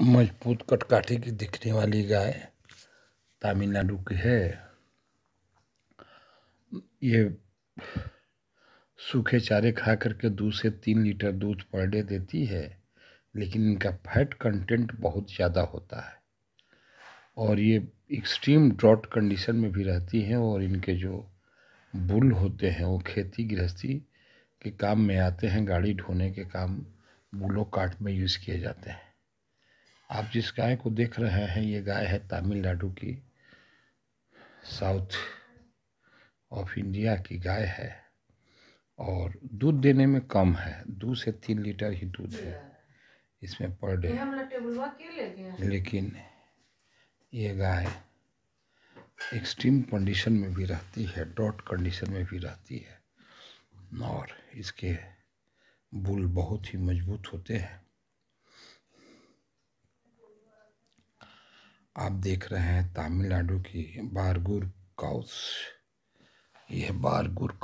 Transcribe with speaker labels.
Speaker 1: मजबूत कटकाठी की दिखने वाली गाय तमिलनाडु की है ये सूखे चारे खा करके दो से तीन लीटर दूध पर डे देती है लेकिन इनका फैट कंटेंट बहुत ज़्यादा होता है और ये एक्सट्रीम ड्रॉट कंडीशन में भी रहती हैं और इनके जो बुल होते हैं वो खेती गृहस्थी के काम में आते हैं गाड़ी ढोने के काम बुलों काट में यूज़ किए जाते हैं आप जिस गाय को देख रहे हैं ये गाय है तमिलनाडु की साउथ ऑफ इंडिया की गाय है और दूध देने में कम है दो से तीन लीटर ही दूध है इसमें पर
Speaker 2: डे
Speaker 1: लेकिन ये गाय एक्सट्रीम कंडीशन में भी रहती है डॉट कंडीशन में भी रहती है और इसके बुल बहुत ही मजबूत होते हैं आप देख रहे हैं तमिलनाडु
Speaker 2: की बारगुर काउस यह बारगुर